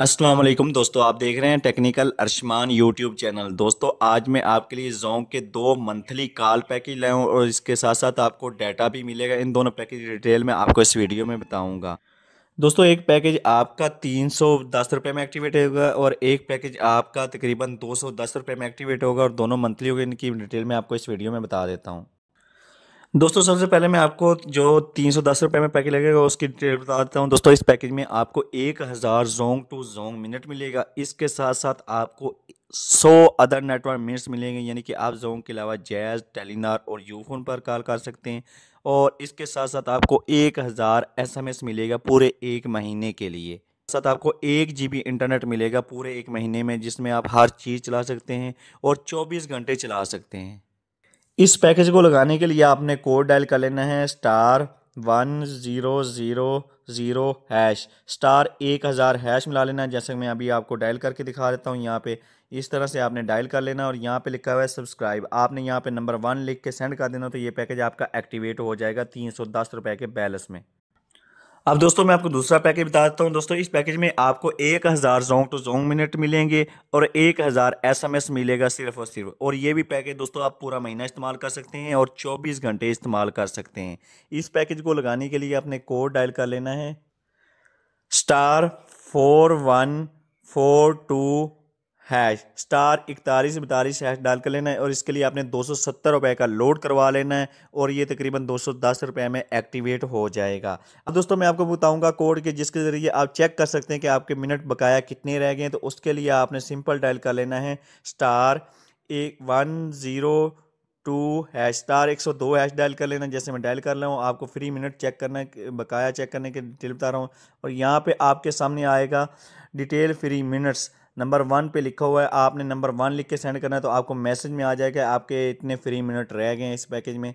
असलम दोस्तों आप देख रहे हैं टेक्निकल अरशमान यूट्यूब चैनल दोस्तों आज मैं आपके लिए जोंग के दो मंथली कॉल पैकेज लाया हूँ और इसके साथ साथ आपको डाटा भी मिलेगा इन दोनों पैकेज की डिटेल में आपको इस वीडियो में बताऊँगा दोस्तों एक पैकेज आपका तीन सौ दस रुपये में एक्टिवेट होगा और एक पैकेज आपका तकरीबन दो सौ दस रुपये में एक्टिवेट होगा और दोनों मंथली होगा इनकी डिटेल में आपको इस वीडियो में बता देता हूँ दोस्तों सबसे पहले मैं आपको जो तीन सौ दस रुपये में पैकेज लगेगा उसकी डिटेल बता देता हूँ दोस्तों इस पैकेज में आपको एक हज़ार जोंग टू जोंग मिनट मिलेगा इसके साथ साथ आपको सौ अदर नेटवर्क मिनट्स मिलेंगे यानी कि आप जोंग के अलावा जैज़ टेलीनार और यूफोन पर कॉल कर सकते हैं और इसके साथ साथ आपको एक हज़ार एस एम एस मिलेगा पूरे एक महीने के लिए साथ आपको एक जी बी इंटरनेट मिलेगा पूरे एक महीने में जिसमें आप हर चीज़ चला सकते हैं और चौबीस घंटे चला सकते हैं इस पैकेज को लगाने के लिए आपने कोड डायल कर लेना है star one zero zero zero hash star एक हज़ार हैश मिला लेना है जैसे मैं अभी आपको डायल करके दिखा देता हूँ यहाँ पे इस तरह से आपने डायल कर लेना और यहाँ पे लिखा हुआ है सब्सक्राइब आपने यहाँ पे नंबर वन लिख के सेंड कर देना तो ये पैकेज आपका एक्टिवेट हो जाएगा तीन सौ दस रुपये के बैलेंस में अब दोस्तों मैं आपको दूसरा पैकेज बता देता हूँ दोस्तों इस पैकेज में आपको एक हज़ार जोंग टू जोंग मिनट मिलेंगे और एक हज़ार एस एम एस मिलेगा सिर्फ और सिर्फ और ये भी पैकेज दोस्तों आप पूरा महीना इस्तेमाल कर सकते हैं और चौबीस घंटे इस्तेमाल कर सकते हैं इस पैकेज को लगाने के लिए आपने कोड डायल कर लेना है star four one four two hash star इकतालीस बतालीस हैश डाल कर लेना है और इसके लिए आपने दो सौ सत्तर रुपये का लोड करवा लेना है और ये तकरीबन दो सौ दस रुपये में एक्टिवेट हो जाएगा अब दोस्तों मैं आपको बताऊंगा कोड के जिसके ज़रिए आप चेक कर सकते हैं कि आपके मिनट बकाया कितने रह गए तो उसके लिए आपने सिंपल डायल कर लेना है स्टार एक one zero two hash star एक सौ दो हैश डायल कर लेना जैसे मैं डायल कर रहा हूँ आपको फ्री मिनट चेक करना बकाया चेक करने के डिटेल बता रहा हूँ और यहाँ पर आपके सामने आएगा detail free minutes number one पे लिखा हुआ है आपने नंबर वन लिख के सेंड करना है तो आपको मैसेज में आ जाएगा आपके इतने फ्री मिनट रह गए हैं इस पैकेज में